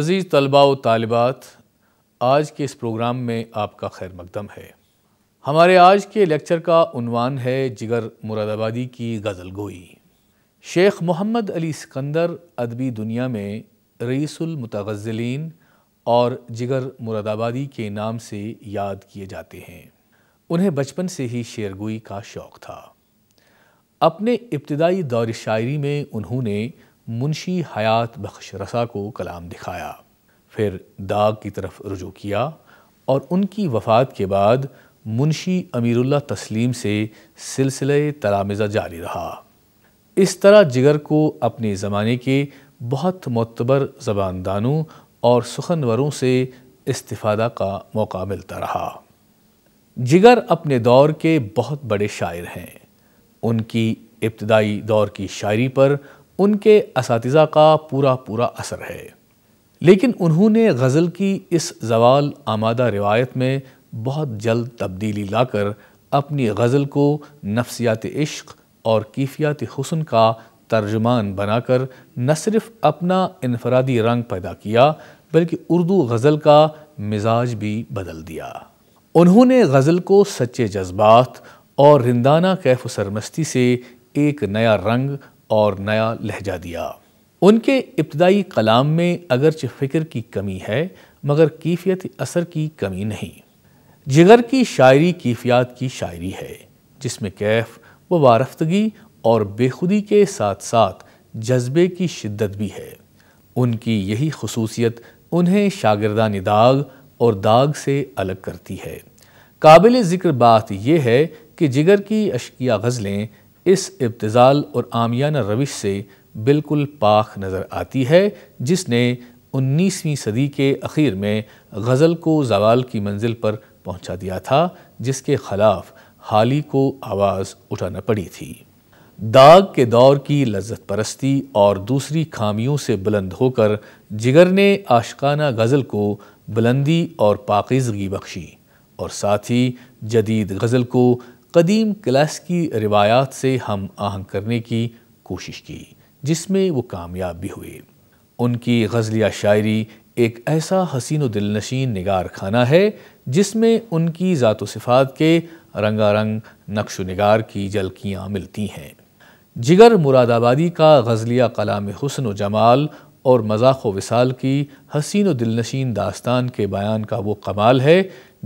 अज़ीज़ तलबा व आज के इस प्रोग्राम में आपका खैर मकदम है हमारे आज के लेक्चर का उनवान है जिगर मुरादाबादी की गज़ल गोई शेख मोहम्मद अली सिकंदर अदबी दुनिया में रईसमतगज़लिन और जिगर मुरादाबादी के नाम से याद किए जाते हैं उन्हें बचपन से ही शेर गोई का शौक़ था अपने इब्तदाई दौर शायरी में उन्होंने मुंशी हयात बख्श रसा को कलाम दिखाया फिर दाग की तरफ रुजू किया और उनकी वफ़ात के बाद मुंशी अमीरुल्ला तस्लीम से सिलसिले तलामज़ा जारी रहा इस तरह जिगर को अपने ज़माने के बहुत मतबर ज़बानदानों और सुखनवरों से इस्तादा का मौका मिलता रहा जिगर अपने दौर के बहुत बड़े शायर हैं उनकी इब्तदाई दौर की शायरी पर उनके इस का पूरा पूरा असर है लेकिन उन्होंने गज़ल की इस जवाल आमादा रिवायत में बहुत जल्द तब्दीली लाकर अपनी गज़ल को नफसियात इश्क और कीफियात हसन का तर्जमान बनाकर न सिर्फ अपना इनफरादी रंग पैदा किया बल्कि उर्दू गज़ल का मिजाज भी बदल दिया उन्होंने गज़ल को सच्चे जज्बात और रिंदाना कैफ सरमस्ती से एक नया रंग और नया लहजा दिया उनके इब्तदाई कलाम में अगरच फ़िक्र की कमी है मगर कीफियत असर की कमी नहीं जिगर की शायरी कीफियात की शायरी है जिसमें कैफ व वारफ्तगी और बेखुदी के साथ साथ जज्बे की शिद्दत भी है उनकी यही खसूसियत उन्हें शागिर्दान दाग और दाग से अलग करती है काबिल ज़िक्र बात यह है कि जिगर की अशकिया गज़लें इस इब्तज़ाल और आमियाना रविश से बिल्कुल पाख नज़र आती है जिसने 19वीं सदी के अखीर में गज़ल को जवाल की मंजिल पर पहुंचा दिया था जिसके ख़िलाफ़ हाल ही को आवाज़ उठाना पड़ी थी दाग के दौर की लज्जत परस्ती और दूसरी खामियों से बुलंद होकर जिगर ने आशकाना गज़ल को बुलंदी और पाकिजगी बख्शी और साथ ही जदीद गज़ल को कदीम क्लास की रिवायात से हम आहंग करने की कोशिश की जिसमें वो कामयाब भी हुए उनकी गज़लिया शायरी एक ऐसा हसीन दिल नगार निगार खाना है जिसमें उनकी ज़ात सिफ़ात के रंगारंग नक्श नगार की झलकियाँ मिलती हैं जिगर मुरादाबादी का गज़लिया कलाम हसन व जमाल और मजाक वसाल की हसीन व दिलनशीन दास्तान के बयान का वो कमाल है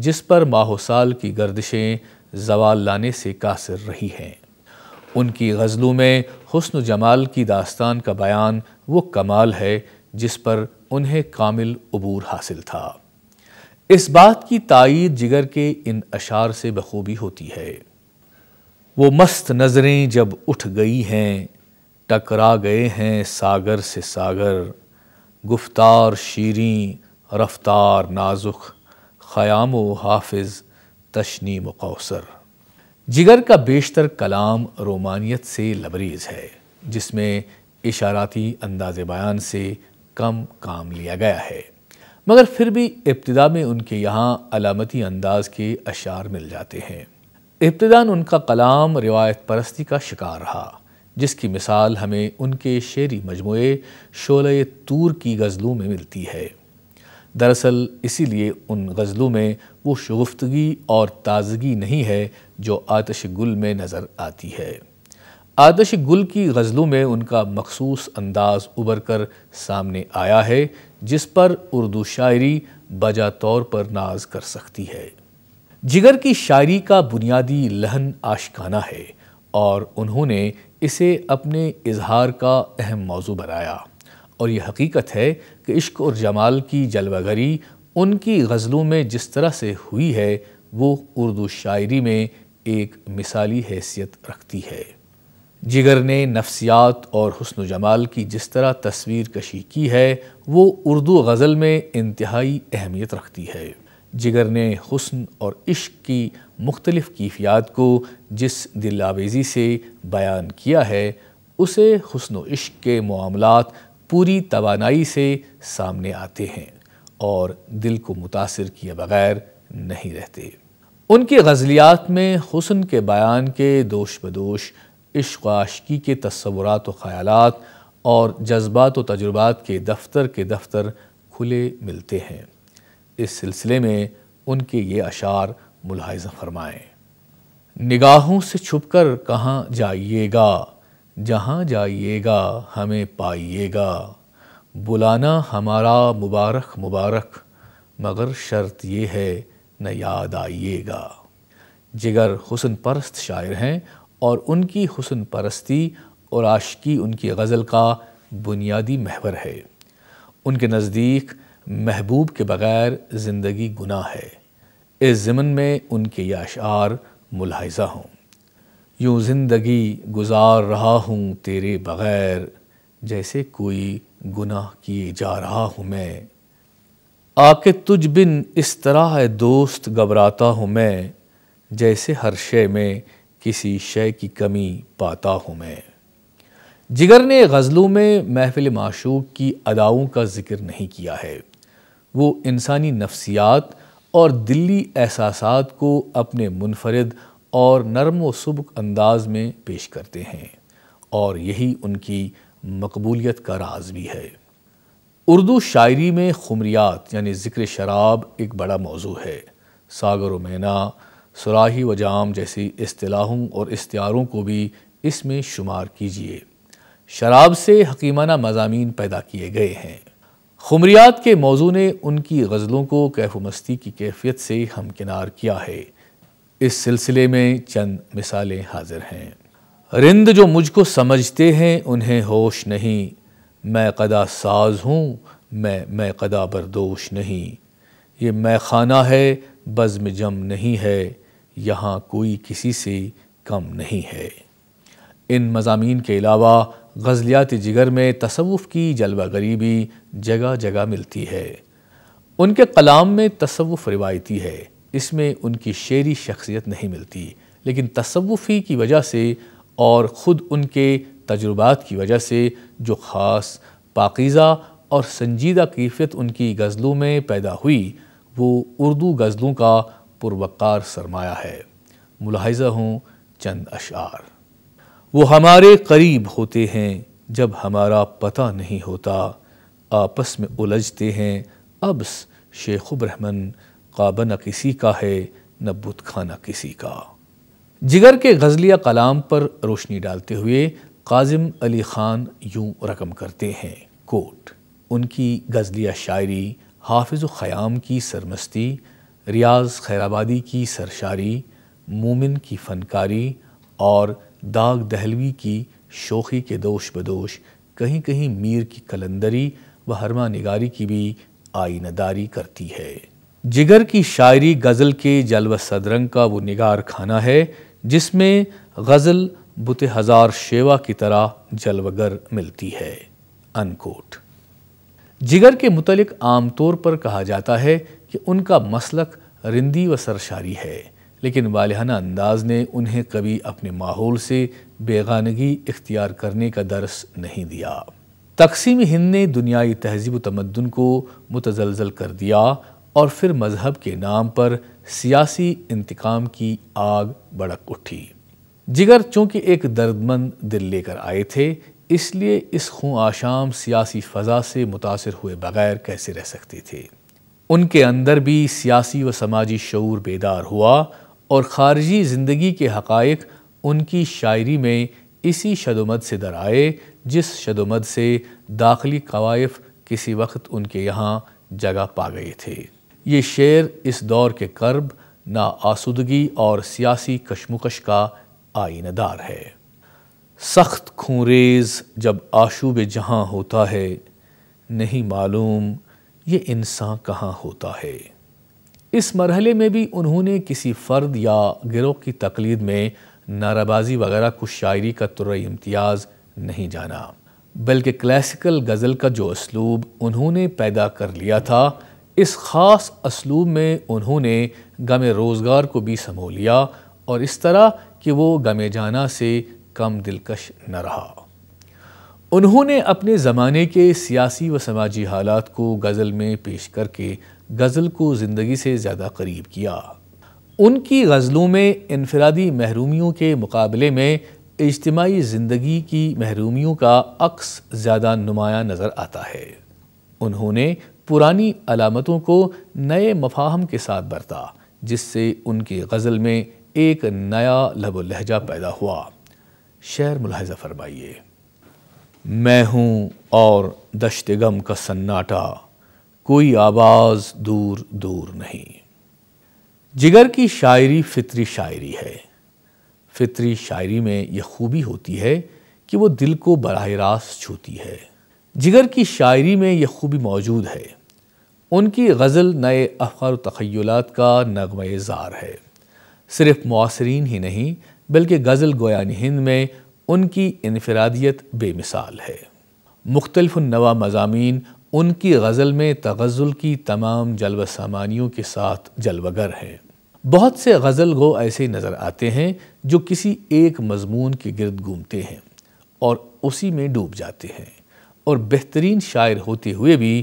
जिस पर माह साल की गर्दिशें जवाल लाने से कासिर रही हैं उनकी गज़लों में हसन जमाल की दास्तान का बयान वो कमाल है जिस पर उन्हें कामिल अबूर हासिल था इस बात की तइद जिगर के इन अशार से बखूबी होती है वो मस्त नज़रें जब उठ गई हैं टकरा गए हैं सागर से सागर गुफ्तार शीरें रफ्तार नाजुक ख़याम हाफिज़ तशनीम कौसर जिगर का बेशतर कलाम रोमानियत से लबरीज है जिसमें इशाराती अंदाज बयान से कम काम लिया गया है मगर फिर भी इब्तदा में उनके यहाँ अलामती अंदाज के अशार मिल जाते हैं इब्तदान उनका कलाम रिवायत परस्ती का शिकार रहा जिसकी मिसाल हमें उनके शेरी मजमू शोले तूर की गज़लों में मिलती है दरअसल इसीलिए उन गज़लों में वो शगुफ्तगी और ताजगी नहीं है जो आतश गुल में नज़र आती है आतश गुल की गज़लों में उनका मखसूस अंदाज उभर कर सामने आया है जिस पर उर्दू शायरी बजा तौर पर नाज कर सकती है जिगर की शायरी का बुनियादी लहन आशकाना है और उन्होंने इसे अपने इजहार का अहम मौजू बनाया और ये हकीकत है कि इश्क और जमाल की जलवागरी उनकी गज़लों में जिस तरह से हुई है वो उर्दू शायरी में एक मिसाली हैसियत रखती है जिगर ने नफ्सियात और हसन जमाल की जिस तरह तस्वीर कशी की है वो उर्दू गज़ल में इंतहाई अहमियत रखती है जिगर ने हसन और इश्क की मुख्तलिफ़ कीफियात को जिस दिलावेज़ी से बयान किया है उसे हसन इश्क के मामलात पूरी तवानाई से सामने आते हैं और दिल को मुतासर किए बगैर नहीं रहते उनकी गज़लियात में हुसन के बयान के दोष बदोश इश्क आशकी के तस्वुरात व और जज्बात व तजुर्बात के दफ्तर के दफ्तर खुले मिलते हैं इस सिलसिले में उनके ये अशार मुलाहजा फरमाएँ निगाहों से छुप कर कहाँ जाइएगा जहाँ जाइएगा हमें पाइएगा बुलाना हमारा मुबारक मुबारक मगर शर्त ये है न याद आइएगा जिगर हुसन परस्त शायर हैं और उनकी हुसन परस्ती और आशकी उनकी गज़ल का बुनियादी महवर है उनके नज़दीक महबूब के बग़ैर ज़िंदगी गुनाह है इस ज़िमन में उनके ये अशार मुलाहजा हों यूँ ज़िंदगी गुजार रहा हूँ तेरे बग़ैर जैसे कोई गुनाह किए जा रहा हूँ मैं आके तुझ बिन इस तरह है दोस्त घबराता हूँ मैं जैसे हर शय में किसी शय की कमी पाता हूँ मैं जिगर ने गज़लों में महफिल माशूक की अदाओं का ज़िक्र नहीं किया है वो इंसानी नफ्सियात और दिली एहसास को अपने मुनफरद और नरम व सुबक अंदाज में पेश करते हैं और यही उनकी मकबूलियत का राज भी है उर्दू शायरी में खमरियात यानि ज़िक्र शराब एक बड़ा मौजू है सागर व मैना सुराही व जाम जैसी असलाहों और इस्तियारों को भी इसमें शुमार कीजिए शराब से हकीमाना मजामी पैदा किए गए हैं खमरियात के मौजू ने उनकी गज़लों को कैफ मस्ती की कैफियत से हमकिनार किया है इस सिलसिले में चंद मिसालें हाजिर हैं रिंद जो मुझको समझते हैं उन्हें होश नहीं मैं कदा साज हूँ मैं मैं कदा बरदोश नहीं ये मैं खाना है बज़म जम नहीं है यहाँ कोई किसी से कम नहीं है इन मजामी के अलावा गज़लियात जिगर में तसवुफ़ की जलवा गरीबी जगह जगह मिलती है उनके कलाम में तसवुफ़ रिवायती है इसमें उनकी शेरी शख्सियत नहीं मिलती लेकिन तसवुफ़ी की वजह से और ख़ुद उनके तजुर्बात की वजह से जो ख़ास पाकिज़ा और संजीदा कैफियत उनकी गज़लों में पैदा हुई वो उर्दू गज़लों का पुरवकार सरमाया है मुलाहजा हूँ चंद अशार वो हमारे करीब होते हैं जब हमारा पता नहीं होता आपस में उलझते हैं अब्स शेखुब्रहमन काबा न किसी का है न बुत खाना किसी का जिगर के गज़लिया कलाम पर रोशनी डालते हुए काजिम अली ख़ान यूं रकम करते हैं कोट उनकी गज़लिया शायरी हाफिज़ ख़याम की सरमस्ती रियाज खैराबादी की सरशारी मोमिन की फनकारी और दाग दहलवी की शोखी के दोष बदोश कहीं कहीं मीर की कलंदरी व हरमा निगारी की भी आईनदारी करती है जिगर की शायरी गज़ल के जलवा सदरंग का वो निगार खाना है जिसमें गज़ल बुत हज़ार शेवा की तरह जलवगर मिलती है अनकोट जिगर के आम तौर पर कहा जाता है कि उनका मसलक रिंदी व सरशारी है लेकिन वालहाना अंदाज ने उन्हें कभी अपने माहौल से बेगानगी इख्तियार करने का दर्स नहीं दिया तकसीम हिंद ने दुनियाई तहजीब तमदन को मुतजलजल कर दिया और फिर मज़हब के नाम पर सियासी इंतकाम की आग भड़क उठी जिगर चूंकि एक दर्दमंद दिल लेकर आए थे इसलिए इस खूँ आशाम सियासी फ़जा से मुतासर हुए बगैर कैसे रह सकते थे उनके अंदर भी सियासी व समाजी शूर बेदार हुआ और ख़ारजी ज़िंदगी के हक़ उनकी शायरी में इसी शदोमद से दर आए जिस शदोमद से दाखिली कवायफ किसी वक्त उनके यहाँ जगह पा गए थे ये शेर इस दौर के कर्ब ना आसुदगी और सियासी कशमकश का आइनदार है सख्त खूरेज जब आशूब जहाँ होता है नहीं मालूम ये इंसान कहाँ होता है इस मरहले में भी उन्होंने किसी फ़र्द या गिरोह की तकलीद में नाराबाजी वगैरह को शायरी का तुर इम्तियाज़ नहीं जाना बल्कि क्लासिकल गज़ल का जो उसलूब उन्होंने पैदा कर लिया था इस ख़ास असलूब में उन्होंने गम रोज़गार को भी समो लिया और इस तरह कि वो गम जाना से कम दिलकश न रहा उन्होंने अपने ज़माने के सियासी व समाजी हालात को गज़ल में पेश करके गज़ल को ज़िंदगी से ज़्यादा करीब किया उनकी गज़लों में इनफरादी महरूमियों के मुकाबले में इज्तमाही ज़िंदगी की महरूमियों का अक्स ज़्यादा नुमाया नज़र आता है उन्होंने पुरानी अलामतों को नए मफाहम के साथ बरता जिससे उनकी गज़ल में एक नया लब लहजा पैदा हुआ शेर मुलाहजा फरमाइए मैं हूँ और दशत गम का सन्नाटा कोई आवाज़ दूर दूर नहीं जिगर की शायरी फितरी शायरी है फितरी शायरी में यह खूबी होती है कि वो दिल को बरह रास्त छूती है जिगर की शायरी में यह खूबी मौजूद है उनकी गज़ल नए अफ़ार तखयलात का नगमय ज़ार है सिर्फ मुसरीन ही नहीं बल्कि गज़ल गोयान हिंद में उनकी इनफरादियत बेमिसाल है मुख्तलफ नवा मजामी उनकी गज़ल में तगज़ुल की तमाम जलव सामानियों के साथ जलवगर हैं बहुत से गज़ल गो ऐसे नज़र आते हैं जो किसी एक मजमून के गिरद घूमते हैं और उसी में डूब जाते हैं और बेहतरीन शायर होते हुए भी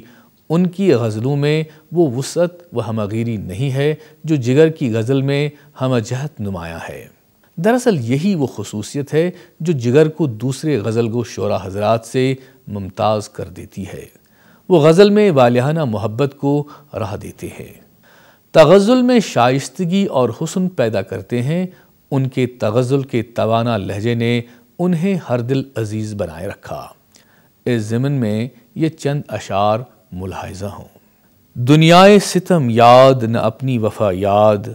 उनकी गज़लों में वो वसत व हमगीरी नहीं है जो जिगर की गज़ल में हम जहत नुमाया है दरअसल यही वो खसूसियत है जो जिगर को दूसरे गज़ल को शोरा हजरात से मुमताज़ कर देती है वो गज़ल में वालहाना मोहब्बत को राह देते हैं तगज़ुल में शाइस्तगी और हसन पैदा करते हैं उनके तगजल के तवाना लहजे ने उन्हें हर दिल अजीज़ बनाए रखा इस ज़मन में ये चंद अशार मुलाजा हों दुनियाए सितम याद न अपनी वफा याद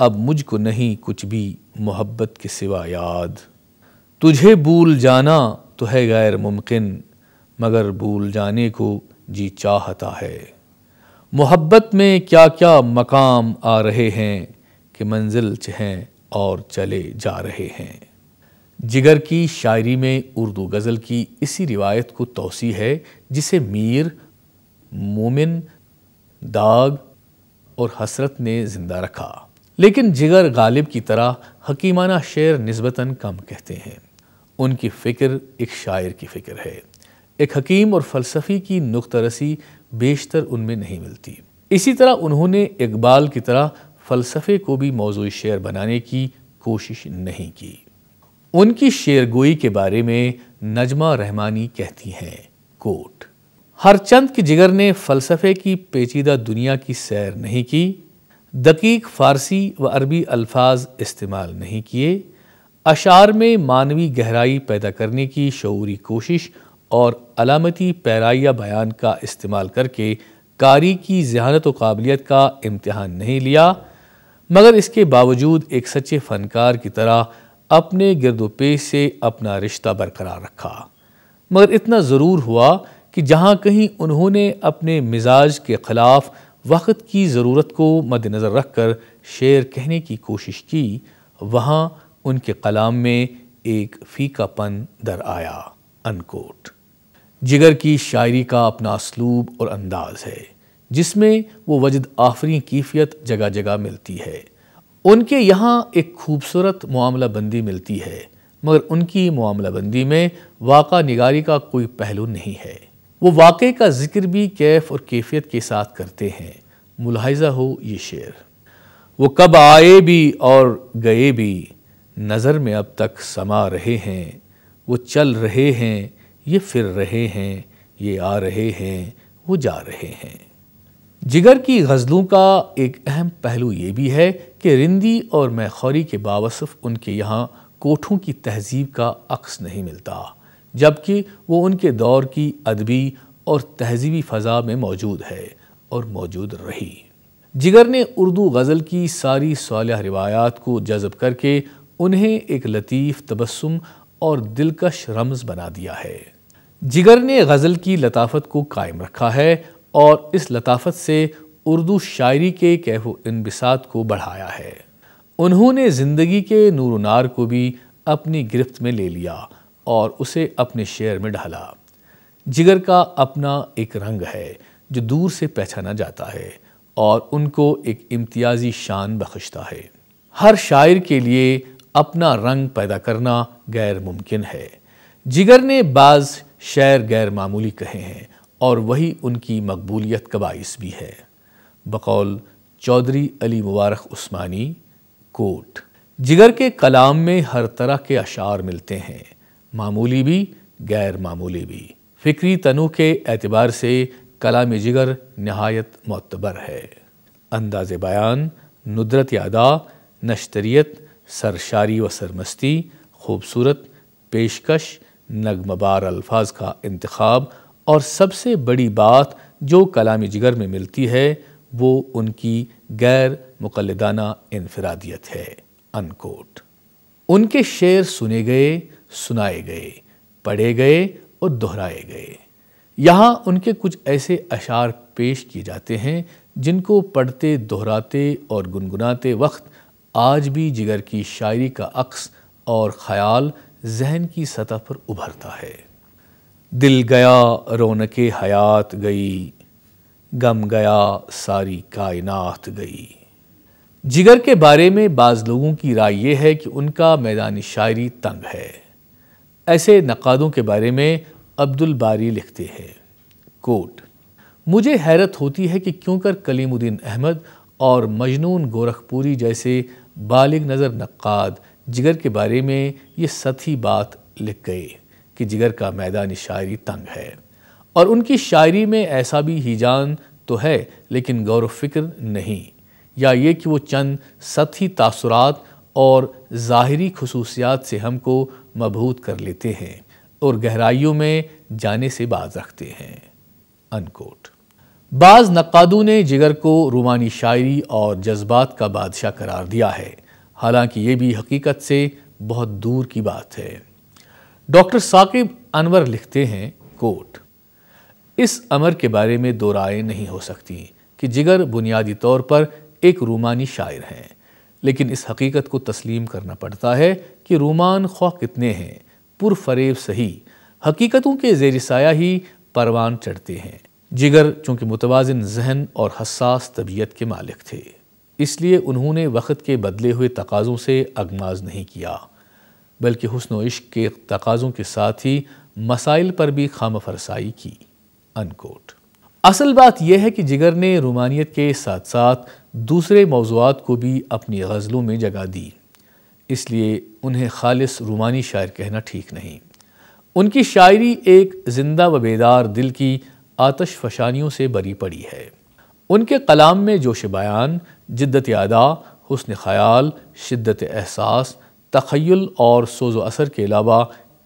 अब मुझको नहीं कुछ भी मोहब्बत के सिवा याद तुझे भूल जाना तो है गैर मुमकिन मगर भूल जाने को जी चाहता है मोहब्बत में क्या क्या मकाम आ रहे हैं कि मंजिल चहें और चले जा रहे हैं जिगर की शायरी में उर्दू गज़ल की इसी रिवायत को तोसी है जिसे मीर मोमिन दाग और हसरत ने ज़िंदा रखा लेकिन जिगर गालिब की तरह हकीमाना शेर नस्बता कम कहते हैं उनकी फ़िक्र एक शायर की फ़िक्र है एक हकीम और फ़लसफ़ी की नुकतरसी बेशतर उनमें नहीं मिलती इसी तरह उन्होंने इकबाल की तरह फ़लसफ़े को भी मौजू शेर बनाने की कोशिश नहीं की उनकी शेरगोई के बारे में नजमा रहमानी कहती हैं कोट हरचंद के जिगर ने फ़लसफ़े की पेचीदा दुनिया की सैर नहीं की दकीक फ़ारसी व अरबी अल्फाज इस्तेमाल नहीं किए अशार में मानवी गहराई पैदा करने की शूरी कोशिश और अलामती पैराया बयान का इस्तेमाल करके कारी की जहानत काबिलियत का इम्तहान नहीं लिया मगर इसके बावजूद एक सच्चे फ़नकार की तरह अपने गिरदोपे से अपना रिश्ता बरकरार रखा मगर इतना ज़रूर हुआ कि जहाँ कहीं उन्होंने अपने मिजाज के ख़िलाफ़ वक्त की ज़रूरत को मद्दनज़र रख कर शेर कहने की कोशिश की वहाँ उनके कलाम में एक फीकापन दर आया अनकोट जिगर की शायरी का अपना असलूब और अंदाज है जिसमें वो वजद आफरी कीफियत जगह जगह मिलती है उनके यहाँ एक खूबसूरत मामला बंदी मिलती है मगर उनकी मामला बंदी में वाक़ा निगारी का कोई पहलू नहीं है वो वाक़े का जिक्र भी कैफ और कैफियत के साथ करते हैं मुलाहजा हो ये शेर वो कब आए भी और गए भी नज़र में अब तक समा रहे हैं वो चल रहे हैं ये फिर रहे हैं ये आ रहे हैं वो जा रहे हैं जिगर की गज़लों का एक अहम पहलू ये भी है कि रिंदी और मैखौरी के बावसफ़ उनके यहाँ कोठों की तहजीब का अक्स नहीं मिलता जबकि वो उनके दौर की अदबी और तहजीबी फ़जा में मौजूद है और मौजूद रही जिगर ने उर्दू गज़ल की सारी साल रिवायात को जज़ब करके उन्हें एक लतीफ़ तबस्सुम और दिलकश रमज़ बना दिया है जिगर ने गज़ल की लताफत को कायम रखा है और इस लताफत से उर्दू शायरी के कैहो इनबिसात को बढ़ाया है उन्होंने ज़िंदगी के नूरनार को भी अपनी गिरफ्त में ले लिया और उसे अपने शेर में ढाला जिगर का अपना एक रंग है जो दूर से पहचाना जाता है और उनको एक इम्तियाजी शान बख्शता है हर शायर के लिए अपना रंग पैदा करना गैर मुमकिन है जिगर ने बाज़ शेर गैर मामूली कहे हैं और वही उनकी मकबूलियत का बायस भी है बकौल चौधरी अली मुबारक उस्मानी कोट जिगर के कलाम में हर तरह के अशार मिलते हैं मामूली भी गैर मामूली भी फ़िक्री तनु के एतबार से कलाम जिगर नहायत मतबर है अंदाज बयान नुदरत यादा नश्तरीत सरशारी व सरमस्ती खूबसूरत पेशकश नगमबार अल्फाज का इंतखब और सबसे बड़ी बात जो कलामी जिगर में मिलती है वो उनकी गैर मुकलदाना इनफरादियत है अनकोट उनके शेर सुने गए सुनाए गए पढ़े गए और दोहराए गए यहाँ उनके कुछ ऐसे अशार पेश किए जाते हैं जिनको पढ़ते दोहराते और गुनगुनाते वक्त आज भी जिगर की शायरी का अक्स और ख़याल जहन की सतह पर उभरता है दिल गया रौनक हयात गई गम गया सारी कायनात गई जिगर के बारे में बाज़ लोगों की राय यह है कि उनका मैदानी शायरी तंग है ऐसे नक़ादों के बारे में अब्दुल बारी लिखते हैं कोट मुझे हैरत होती है कि क्यों कर कलीमुद्दीन अहमद और मजनून गोरखपुरी जैसे बालिग नज़र नक़ाद जिगर के बारे में ये सती बात लिख गए कि जिगर का मैदान शायरी तंग है और उनकी शायरी में ऐसा भी हिजान तो है लेकिन गौर फिक्र नहीं या ये कि वो चंद सतही तासुरात और ज़ाहरी खसूसियात से हमको मबहूत कर लेते हैं और गहराइयों में जाने से बाज रखते हैं अनकोट बाज़ नक़ादों ने जिगर को रूमानी शायरी और जज्बात का बादशाह करार दिया है हालांकि ये भी हकीकत से बहुत दूर की बात है डॉक्टर साकिब अनवर लिखते हैं कोट इस अमर के बारे में दो राय नहीं हो सकती कि जिगर बुनियादी तौर पर एक रूमानी शायर हैं लेकिन इस हकीकत को तस्लीम करना पड़ता है कि रूमान ख्वा कितने हैं पुरफरेब सही हकीकतों के जेर साया ही परवान चढ़ते हैं जिगर चूँकि मुतवाजन जहन और हसास तबीयत के मालिक थे इसलिए उन्होंने वक्त के बदले हुए तकाज़ों से अगमाज नहीं किया बल्कि हसन इश्क के तकाज़ों के साथ ही मसाइल पर भी खाम फरसाई की अनकोट असल बात यह है कि जिगर ने रोमानियत के साथ साथ दूसरे मौजूद को भी अपनी गज़लों में जगह दी इसलिए उन्हें खालिस रोमानी शायर कहना ठीक नहीं उनकी शायरी एक जिंदा व बेदार दिल की आतश फशानियों से बरी पड़ी है उनके कलाम में जोश बयान जिद्दत अदा हसन ख्याल शिद्दत एहसास तखयल और सोजो असर के अलावा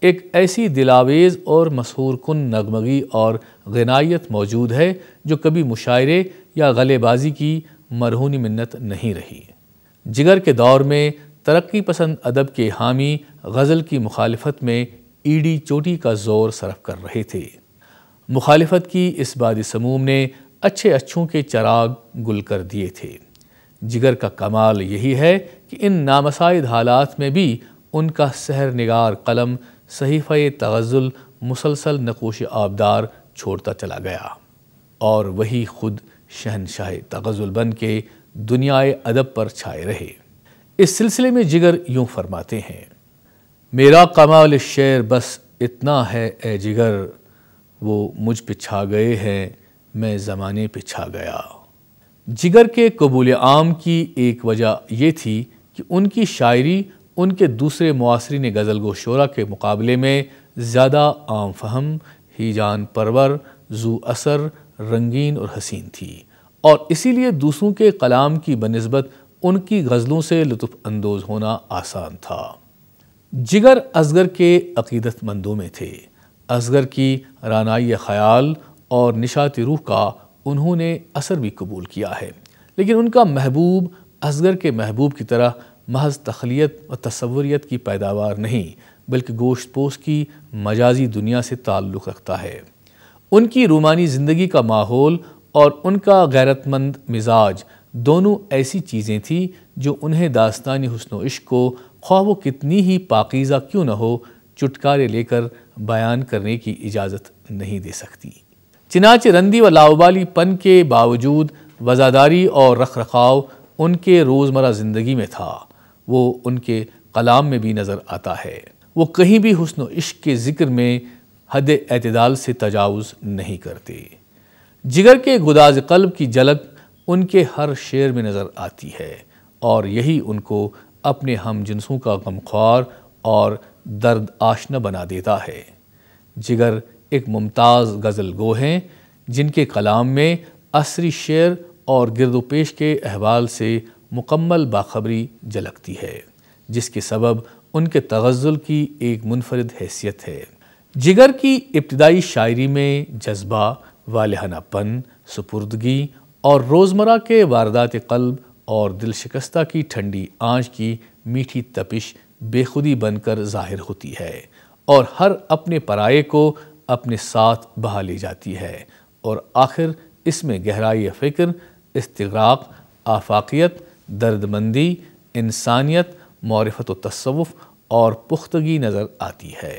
एक ऐसी दिलावेज़ और मशहूर कन नगमगी और गनाइत मौजूद है जो कभी मुशायरे या गलेबाजी की मरहूनी मन्नत नहीं रही जिगर के दौर में तरक्की पसंद अदब के हामी गज़ल की मुखालफत में ईडी चोटी का ज़ोर सरफ कर रहे थे मुखालफत की इस बाद समूम ने अच्छे अच्छों के चराग गुल कर दिए थे जिगर का कमाल यही है कि इन नामसाइद हालात में भी उनका सहर निगार कलम सहीफ़ तगज़ुल मुसलसल नकोश आबदार छोड़ता चला गया और वही ख़ुद शहनशाह तगज़ुल बन के दुनियाए अदब पर छाए रहे इस सिलसिले में जिगर यूँ फरमाते हैं मेरा कमाल शेर बस इतना है ए जिगर वो मुझ पे छा गए हैं मैं ज़माने पे छा गया जिगर के कबूल आम की एक वजह ये थी कि उनकी शायरी उनके दूसरे मुआसरीन गज़ल गो शोरा के मुकाबले में ज़्यादा आम फहम हीजान परवर जू असर रंगीन और हसीन थी और इसीलिए दूसरों के कलाम की बनस्बत उनकी गज़लों से लुफानंदोज़ होना आसान था जिगर असगर के अकीदतमंदों में थे असगर की रानाई ख़याल और निशाती रूह का उन्होंने असर भी कबूल किया है लेकिन उनका महबूब असगर के महबूब की तरह महज तखलीत और तस्वुरीत की पैदावार नहीं बल्कि गोश्त पोश की मजाजी दुनिया से ताल्लुक़ रखता है उनकी रूमानी ज़िंदगी का माहौल और उनका गैरतमंद मिजाज दोनों ऐसी चीज़ें थीं जो उन्हें दास्तानी हसन इश्क को ख्वा वो कितनी ही पाकिज़ा क्यों न हो चुटकारे लेकर बयान करने की इजाज़त नहीं दे सकती चिनाच रंदी व लाओबाली पन के बावजूद वज़ादारी और रख रखाव उनके रोज़मर ज़िंदगी में था वो उनके कलाम में भी नज़र आता है वो कहीं भी हसन इश्क के ज़िक्र में हद अतदाल से तजावज़ नहीं करते जिगर के गुदाज कल्ब की झलक उनके हर शेर में नज़र आती है और यही उनको अपने हम जिनसों का गमख्वार और दर्द आशना बना देता है जिगर एक मुमताज़ गज़ल गो हैं जिनके कलाम में असरी शेर और गिरदोपेश के अहवाल से मुकम्मल बाखबरी झलकती है जिसके सबब उनके तगज़ुल की एक मुनफरद हैसियत है जिगर की इब्तदाई शायरी में जज्बा वालहनापन सुपुर्दगी और रोज़मर्रा के वारदात कल्ब और दिल शिकस्ता की ठंडी आँच की मीठी तपिश बेखुदी बनकर ज़ाहिर होती है और हर अपने पराये को अपने साथ बहा ले जाती है और आखिर इसमें गहराई फ़िक्र इसतराक आफाकियत दर्दमंदी इंसानियत मौरफत तस्वुफ़ और पुख्तगी नज़र आती है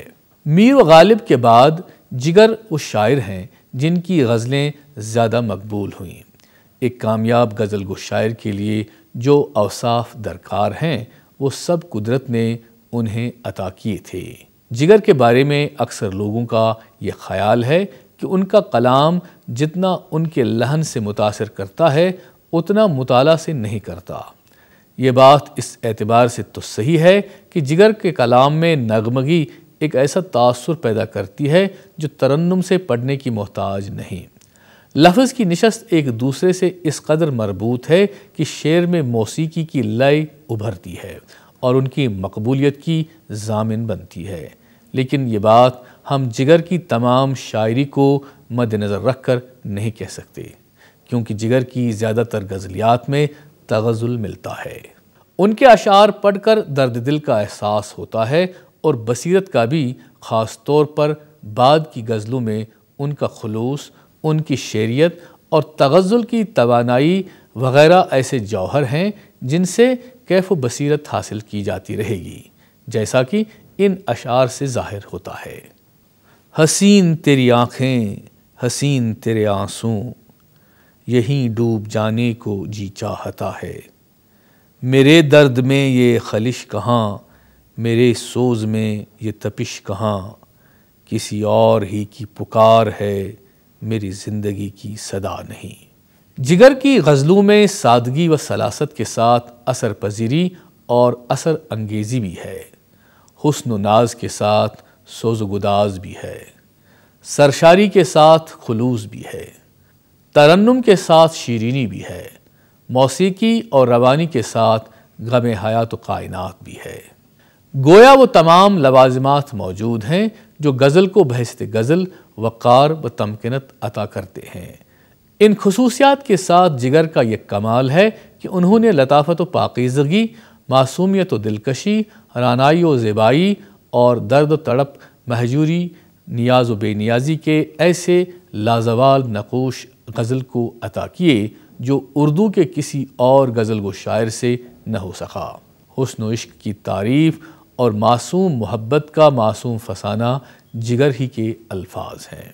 मीर गालिब के बाद जिगर वो शायर हैं जिनकी गज़लें ज़्यादा मकबूल हुई एक कामयाब गज़ल गो शायर के लिए जो अवसाफ दरकार हैं वो सब कुदरत ने उन्हें अता किए थे जिगर के बारे में अक्सर लोगों का ये ख्याल है कि उनका कलाम जितना उनके लहन से मुतासर करता है उतना मुताला से नहीं करता ये बात इस एतबार से तो सही है कि जिगर के कलाम में नगमगी एक ऐसा तासर पैदा करती है जो तरन्नम से पढ़ने की मोहताज नहीं लफ्ज़ की नशस्त एक दूसरे से इस कदर मरबूत है कि शेर में मौसीकी की लय उभरती है और उनकी मकबूलियत की जामिन बनती है लेकिन ये बात हम जिगर की तमाम शायरी को मद्दनज़र रख कर नहीं कह सकते क्योंकि जिगर की ज़्यादातर गज़लियात में तगज़ुल मिलता है उनके अशार पढ़कर दर्द दिल का एहसास होता है और बसीरत का भी ख़ास तौर पर बाद की गज़लों में उनका खलूस उनकी शेरियत और तगज़ुल की तोानाई वगैरह ऐसे जौहर हैं जिनसे कैफ बसीरत हासिल की जाती रहेगी जैसा कि इन अशार से ज़ाहिर होता है हसीन तेरी आँखें हसीन तेरे आंसू यहीं डूब जाने को जी चाहता है मेरे दर्द में ये खलिश कहाँ मेरे सोज में ये तपिश कहाँ किसी और ही की पुकार है मेरी ज़िंदगी की सदा नहीं जिगर की गज़लों में सादगी व सलासत के साथ असर पजीरी और असर अंगेज़ी भी है हसन नाज के साथ सोज गुदाज भी है सरशारी के साथ खलूस भी है तरन्नुम के साथ शीरीनी भी है मौसीकी और रवानी के साथ गम हयात कायनात भी है गोया वो तमाम लवाजमात मौजूद हैं जो गज़ल को बहसत गज़ल वक़ार व तमकिनत अता करते हैं इन खसूसियात के साथ जिगर का यह कमाल है कि उन्होंने लताफ़त व पाकिजगी मासूमियत व दिलकशी रानाई व ज़ेबाई और दर्द तड़प महजूरी नियाज व बेनियाजी के ऐसे लाजवाल नकोश गज़ल को अता किए जो उर्दू के किसी और गज़ल व शायर से न हो सका हसन इश्क की तारीफ़ और मासूम मोहब्बत का मासूम फसाना जिगर ही के अल्फाज हैं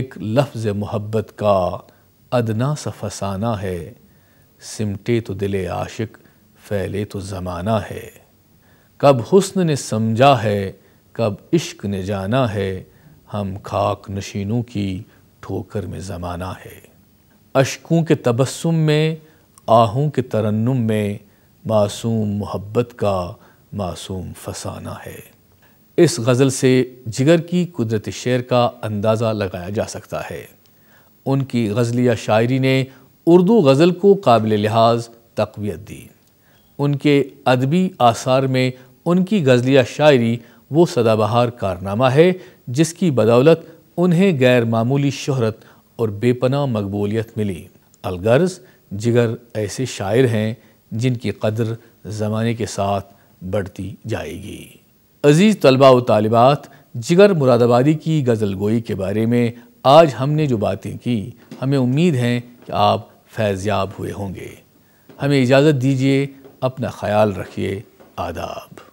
एक लफ्ज़ मोहब्बत का अदना सा फसाना है सिमटे तो दिल आशिक फैले तो ज़माना है कब हुस्न ने समझा है कब इश्क ने जाना है हम खाक नशीनों की ठोकर में ज़माना है अशकों के तबस्सुम में आहों के तरन्नुम में मासूम मोहब्बत का मासूम फसाना है इस गज़ल से जिगर की कुदरत शेर का अंदाज़ा लगाया जा सकता है उनकी गज़लिया शायरी ने उर्दू गज़ल को काबिल लिहाज तकवीत दी उनके अदबी आसार में उनकी गज़लिया शायरी वो सदाबहार कारनामा है जिसकी बदौलत उन्हें गैर मामूली शहरत और बेपना मकबूलियत मिली अलगर्ज जिगर ऐसे शायर हैं जिनकी कदर ज़माने के साथ बढ़ती जाएगी अज़ीज़ तलबा व तालिबात जिगर मुरादाबादी की गज़ल गोई के बारे में आज हमने जो बातें की हमें उम्मीद है कि आप फैज़याब हुए होंगे हमें इजाज़त दीजिए अपना ख्याल रखिए आदाब